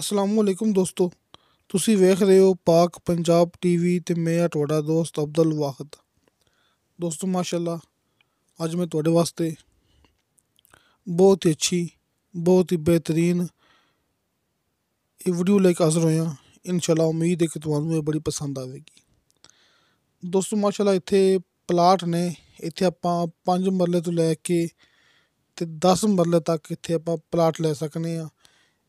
ਅਲੈਕੁਮ ਦੋਸਤੋ ਤੁਸੀਂ ਵੇਖ ਰਹੇ ਹੋ ਪਾਕ ਪੰਜਾਬ ਟੀਵੀ ਤੇ ਮੈਂ ਆ ਤੁਹਾਡਾ ਦੋਸਤ ਅਬਦੁਲ ਵਾਹਿਦ ਦੋਸਤੋ ਮਾਸ਼ਾਅੱਲਾ ਅੱਜ ਮੈਂ ਤੁਹਾਡੇ ਵਾਸਤੇ ਬਹੁਤ ਹੀ ਅੱਛੀ ਬਹੁਤ ਹੀ ਬਿਹਤਰੀਨ ਇਹ ਵੀਡੀਓ ਲੈ ਕੇ ਹਾਜ਼ਰ ਹੋਇਆ ਇਨਸ਼ਾਅੱਲਾ ਉਮੀਦ ਹੈ ਕਿ ਤੁਹਾਨੂੰ ਇਹ ਬੜੀ ਪਸੰਦ ਆਵੇਗੀ ਦੋਸਤੋ ਮਾਸ਼ਾਅੱਲਾ ਇੱਥੇ ਪਲਾਟ ਨੇ ਇੱਥੇ ਆਪਾਂ 5 ਮਰਲੇ ਤੋਂ ਲੈ ਕੇ ਤੇ 10 ਮਰਲੇ ਤੱਕ ਇੱਥੇ ਆਪਾਂ ਪਲਾਟ ਲੈ ਸਕਨੇ ਆ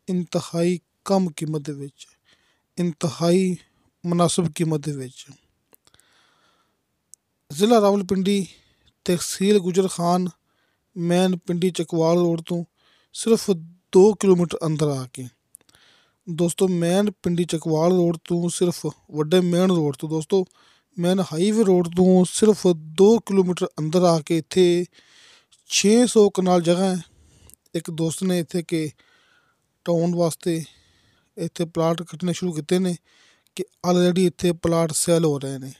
ਇੰਤਹਾਈ ਕਮ ਕੀਮਤ ਦੇ ਵਿੱਚ ਇੰਤਹਾਈ ਮناسب ਕੀਮਤ ਦੇ ਵਿੱਚ ਜ਼ਿਲ੍ਹਾ ਰਾਵਲਪਿੰਡੀ ਤਹਿਸੀਲ ਗੁਜਰਖਾਨ ਖਾਨ ਮੈਨ ਪਿੰਡੀ ਚਕਵਾਲ ਰੋਡ ਤੋਂ ਸਿਰਫ 2 ਕਿਲੋਮੀਟਰ ਅੰਦਰ ਆ ਕੇ ਦੋਸਤੋ ਮੈਨ ਪਿੰਡੀ ਚਕਵਾਲ ਰੋਡ ਤੋਂ ਸਿਰਫ ਵੱਡੇ ਮੈਨ ਰੋਡ ਤੋਂ ਦੋਸਤੋ ਮੈਨ ਹਾਈਵੇ ਰੋਡ ਤੋਂ ਸਿਰਫ 2 ਕਿਲੋਮੀਟਰ ਅੰਦਰ ਆ ਕੇ ਇੱਥੇ 600 ਕਨਾਲ ਜਗ੍ਹਾ ਹੈ ਇੱਕ ਦੋਸਤ ਨੇ ਇੱਥੇ ਕਿ ਟਾਊਨ ਵਾਸਤੇ ਇੱਥੇ ਪਲਾਟ ਕੱਟਣੇ ਸ਼ੁਰੂ ਕੀਤੇ ਨੇ ਕਿ ਆਲਰੇਡੀ ਇੱਥੇ ਪਲਾਟ ਸੇਲ ਹੋ ਰਹੇ ਨੇ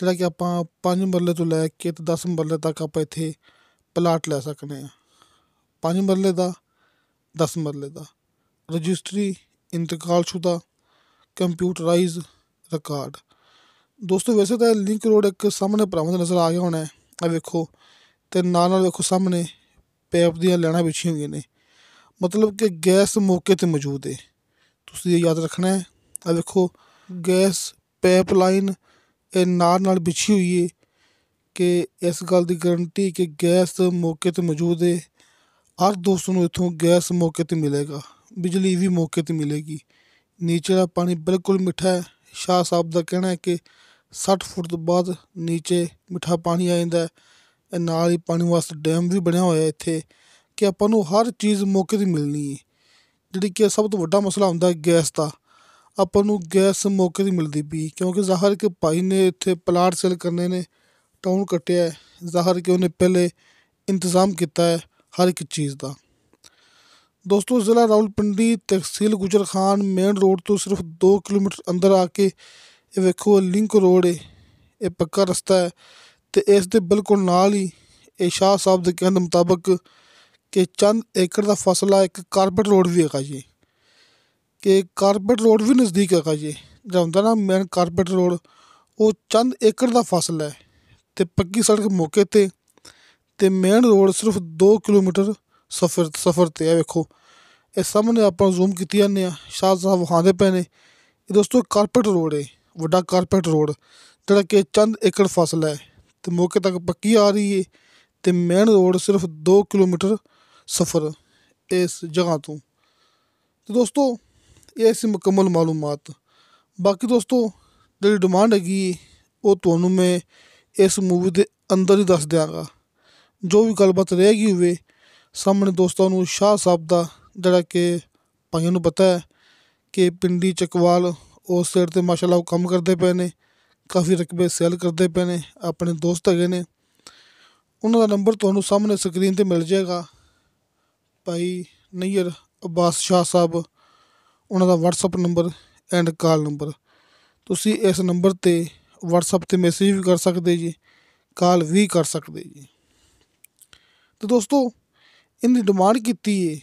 ਜਿਹੜਾ ਕਿ ਆਪਾਂ 5 ਮਰਲੇ ਤੋਂ ਲੈ ਕੇ ਤੇ 10 ਮਰਲੇ ਤੱਕ ਆਪਾਂ ਇੱਥੇ ਪਲਾਟ ਲੈ ਸਕਨੇ ਆ 5 ਮਰਲੇ ਦਾ 10 ਮਰਲੇ ਦਾ ਰਜਿਸਟਰੀ ਸ਼ੁਦਾ ਕੰਪਿਊਟਰਾਈਜ਼ ਰਿਕਾਰਡ ਦੋਸਤੋ ਵੈਸੇ ਤਾਂ ਲਿੰਕ ਰੋਡ ਇੱਕ ਸਾਹਮਣੇ ਭਰਾਵਾਂ ਨਜ਼ਰ ਆ ਗਿਆ ਹੋਣਾ ਹੈ ਆ ਵੇਖੋ ਤੇ ਨਾਲ ਨਾਲ ਵੇਖੋ ਸਾਹਮਣੇ ਪੇਪ ਦੀਆਂ ਲੈਣਾ ਵਿਛੀਆਂ ਹੋਈਆਂ ਨੇ ਮਤਲਬ ਕਿ ਗੈਸ ਮੌਕੇ ਤੇ ਮੌਜੂਦ ਹੈ ਤੁਸੀਂ ਇਹ ਯਾਦ ਰੱਖਣਾ ਹੈ ਆ ਵੇਖੋ ਗੈਸ ਪਾਈਪਲਾਈਨ ਇਹ ਨਾਲ ਨਾਲ ਵਿਛੀ ਹੋਈ ਹੈ ਕਿ ਇਸ ਗੱਲ ਦੀ ਗਾਰੰਟੀ ਕਿ ਗੈਸ ਮੌਕੇ ਤੇ ਮੌਜੂਦ ਹੈ ਹਰ ਦੋਸਤ ਨੂੰ ਇਥੋਂ ਗੈਸ ਮੌਕੇ ਤੇ ਮਿਲੇਗਾ ਬਿਜਲੀ ਵੀ ਮੌਕੇ ਤੇ ਮਿਲੇਗੀ ਨੀਚੇ ਦਾ ਪਾਣੀ ਬਿਲਕੁਲ ਮਿੱਠਾ ਹੈ ਸ਼ਾਹ ਸਾਹਿਬ ਦਾ ਕਹਿਣਾ ਹੈ ਕਿ 60 ਫੁੱਟ ਤੋਂ ਬਾਅਦ ਨੀਚੇ ਮਿੱਠਾ ਪਾਣੀ ਆ ਜਾਂਦਾ ਹੈ ਨਾਲ ਹੀ ਪਾਣੀ ਵਾਸਤੇ ਡੈਮ ਵੀ ਬਣਿਆ ਹੋਇਆ ਇੱਥੇ ਕਿ ਆਪਾਂ ਨੂੰ ਹਰ ਚੀਜ਼ ਮੌਕੇ 'ਤੇ ਮਿਲਣੀ ਹੈ ਜਿਹੜੀ ਕਿ ਸਭ ਤੋਂ ਵੱਡਾ ਮਸਲਾ ਹੁੰਦਾ ਗੈਸ ਦਾ ਆਪਾਂ ਨੂੰ ਗੈਸ ਮੌਕੇ 'ਤੇ ਮਿਲਦੀ ਵੀ ਕਿਉਂਕਿ ਜ਼ਾਹਰ ਕਿ ਭਾਈ ਨੇ ਇੱਥੇ ਪਲਾਟ ਸੇਲ ਕਰਨੇ ਨੇ ਟਾਊਨ ਕੱਟਿਆ ਜ਼ਾਹਰ ਕਿ ਉਹਨੇ ਪਹਿਲੇ ਇੰਤਜ਼ਾਮ ਕੀਤਾ ਹੈ ਹਰ ਇੱਕ ਚੀਜ਼ ਦਾ ਦੋਸਤੋ ਜ਼ਿਲ੍ਹਾ ਰਾਉਲਪਿੰਡੀ ਤਹਿਸੀਲ ਗੁਜਰਖਾਨ ਮੇਨ ਰੋਡ ਤੋਂ ਸਿਰਫ 2 ਕਿਲੋਮੀਟਰ ਅੰਦਰ ਆ ਕੇ ਇਹ ਵੇਖੋ ਲਿੰਕ ਰੋਡ ਹੈ ਇਹ ਪੱਕਾ ਰਸਤਾ ਹੈ ਤੇ ਇਸ ਦੇ ਬਿਲਕੁਲ ਨਾਲ ਹੀ ਇਹ ਸ਼ਾਹ ਸਾਹਿਬ ਦੇ ਕਹਿਣ ਮੁਤਾਬਕ ਕਿ ਚੰਦ ਏਕੜ ਦਾ ਫਸਲਾ ਇੱਕ ਕਾਰਪਟ ਰੋਡ ਵੀ ਹੈਗਾ ਜੀ ਕਿ ਕਾਰਪਟ ਰੋਡ ਵੀ ਨਜ਼ਦੀਕ ਹੈਗਾ ਜੀ ਜਾਂਦਾ ਨਾ ਮੈਂ ਕਾਰਪਟ ਰੋਡ ਉਹ ਚੰਦ ਏਕੜ ਦਾ ਫਸਲਾ ਹੈ ਤੇ ਪੱਕੀ ਸੜਕ ਮੌਕੇ ਤੇ ਤੇ ਮੇਨ ਰੋਡ ਸਿਰਫ 2 ਕਿਲੋਮੀਟਰ ਸਫ਼ਰ ਸਫ਼ਰ ਤੇ ਹੈ ਵੇਖੋ ਇਹ ਸਾਹਮਣੇ ਆਪਾਂ ਜ਼ੂਮ ਕੀਤੀ ਜਾਂਦੇ ਆ ਸ਼ਾਹ ਸਾਹਿਬ ਵਹਾਂਦੇ ਪਏ ਨੇ ਇਹ ਦੋਸਤੋ ਕਾਰਪਟ ਰੋਡ ਹੈ ਵੱਡਾ ਕਾਰਪਟ ਰੋਡ ਜਿਹੜਾ ਕਿ ਚੰਦ ਏਕੜ ਫਸਲਾ ਹੈ ਤੇ ਮੌਕੇ ਤੱਕ ਪੱਕੀ ਆ ਰਹੀ ਹੈ ਤੇ ਮੇਨ ਰੋਡ ਸਿਰਫ 2 ਕਿਲੋਮੀਟਰ ਸਫ਼ਰ ਇਸ ਜਗ੍ਹਾ ਤੋਂ ਤੇ ਦੋਸਤੋ ਇਹ ਸੀ ਮੁਕੰਮਲ ਮਾਲੂਮਾਤ ਬਾਕੀ ਦੋਸਤੋ ਜਿਹੜੀ ਡਿਮਾਂਡ ਹੈਗੀ ਉਹ ਤੁਹਾਨੂੰ ਮੈਂ ਇਸ ਮੂਵੀ ਦੇ ਅੰਦਰ ਹੀ ਦੱਸ ਦਿਆਂਗਾ ਜੋ ਵੀ ਗੱਲਬਾਤ ਰਹਿ ਗਈ ਹੋਵੇ ਸਾਹਮਣੇ ਦੋਸਤਾਂ ਨੂੰ ਸ਼ਾਹ ਸਾਹਿਬ ਦਾ ਜਿਹੜਾ ਕਿ ਭਾਈਆਂ ਨੂੰ ਪਤਾ ਹੈ ਕਿ ਪਿੰਡੀ ਚਕਵਾਲ ਉਸ ਸਿਰ ਤੇ ਮਾਸ਼ਾਅੱਲਾ ਉਹ ਕੰਮ ਕਰਦੇ ਪਏ ਨੇ ਕਾਫੀ ਰਕਬੇ ਸੇਲ ਕਰਦੇ ਪਏ ਨੇ ਆਪਣੇ ਦੋਸਤ ਹੈਗੇ ਨੇ ਉਹਨਾਂ ਦਾ ਨੰਬਰ ਤੁਹਾਨੂੰ ਸਾਹਮਣੇ ਸਕਰੀਨ ਤੇ ਮਿਲ ਜਾਏਗਾ ਭਾਈ ਨਈਰ ਅਬਾਸ ਸ਼ਾਹ ਸਾਹਿਬ ਉਹਨਾਂ ਦਾ WhatsApp number and call number ਤੁਸੀਂ ਇਸ ਨੰਬਰ ਤੇ WhatsApp ਤੇ ਮੈਸੇਜ ਵੀ ਕਰ ਸਕਦੇ ਜੀ ਕਾਲ ਵੀ ਕਰ ਸਕਦੇ ਜੀ ਤੇ ਦੋਸਤੋ ਇਹਦੀ ਡਿਮਾਂਡ ਕੀਤੀ ਏ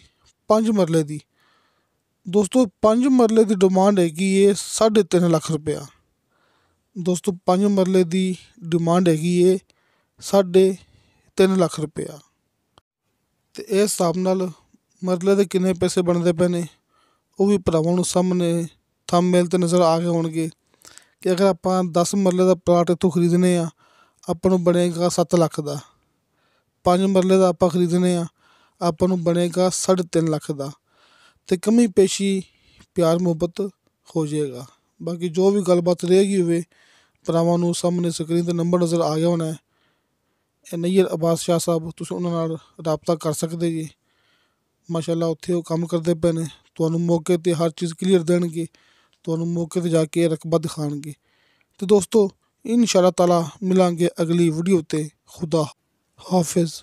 5 ਮਰਲੇ ਦੀ ਦੋਸਤੋ 5 ਮਰਲੇ ਦੀ ਡਿਮਾਂਡ ਹੈਗੀ ਏ 3.5 ਲੱਖ ਰੁਪਿਆ ਦੋਸਤੋ 5 ਮਰਲੇ ਦੀ ਡਿਮਾਂਡ ਹੈਗੀ ਏ 3.5 ਲੱਖ ਰੁਪਿਆ ਤੇ ਇਹ ਹਿਸਾਬ ਨਾਲ ਮਰਲੇ ਦੇ ਕਿੰਨੇ ਪੈਸੇ ਬਣਦੇ ਪਏ ਨੇ ਉਹ ਵੀ ਭਰਾਵਾਂ ਨੂੰ ਸਾਹਮਣੇ ਥੰਮ ਮੇਲ 'ਤੇ ਨਜ਼ਰ ਆ ਗਏ ਹੋਣਗੇ ਕਿ ਅਗਰ ਆਪਾਂ 10 ਮਰਲੇ ਦਾ ਪਲਾਟ ਇੱਥੋਂ ਖਰੀਦਨੇ ਆ ਆਪਾਂ ਨੂੰ ਬਣੇਗਾ 7 ਲੱਖ ਦਾ 5 ਮਰਲੇ ਦਾ ਆਪਾਂ ਖਰੀਦਨੇ ਆ ਆਪਾਂ ਨੂੰ ਬਣੇਗਾ 3.5 ਲੱਖ ਦਾ ਤੇ ਕਮੀ ਪੇਸ਼ੀ ਪਿਆਰ ਮੁਹੱਬਤ ਹੋ ਜਾਏਗਾ ਬਾਕੀ ਜੋ ਵੀ ਗੱਲਬਾਤ ਰਹੇਗੀ ਹੋਵੇ ਭਰਾਵਾਂ ਨੂੰ ਸਾਹਮਣੇ ਸਕਰੀਨ 'ਤੇ ਨੰਬਰ ਨਜ਼ਰ ਆ ਗਿਆ ਹੋਣਾ ਹੈ नैयर अब्बास शाह साहब तुम उन्होंने राबता कर सकते जी माशाला उ कम करते पे ने पर हर चीज़ क्लीयर देने पर जाके रकबा दिखाएंगे तो दोस्तों इन शाला तला मिलेंगे अगली वीडियो ते खुदा हाफिज़